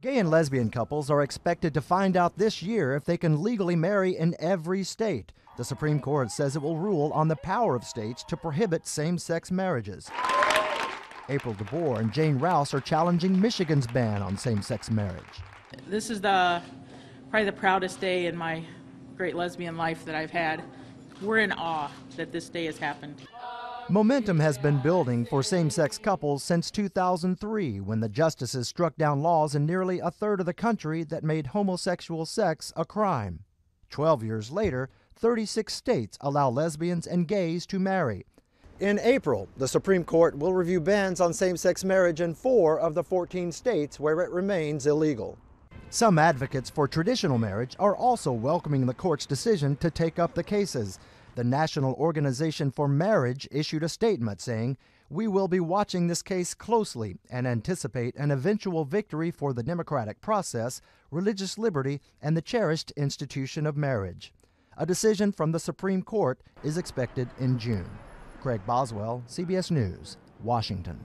Gay and lesbian couples are expected to find out this year if they can legally marry in every state. The Supreme Court says it will rule on the power of states to prohibit same sex marriages. April DeBoer and Jane Rouse are challenging Michigan's ban on same sex marriage. This is the, probably the proudest day in my great lesbian life that I've had. We're in awe that this day has happened. Momentum has been building for same sex couples since 2003 when the justices struck down laws in nearly a third of the country that made homosexual sex a crime. Twelve years later, 36 states allow lesbians and gays to marry. In April, the Supreme Court will review bans on same sex marriage in four of the 14 states where it remains illegal. Some advocates for traditional marriage are also welcoming the court's decision to take up the cases. The National Organization for Marriage issued a statement saying, We will be watching this case closely and anticipate an eventual victory for the democratic process, religious liberty, and the cherished institution of marriage. A decision from the Supreme Court is expected in June. Craig Boswell, CBS News, Washington.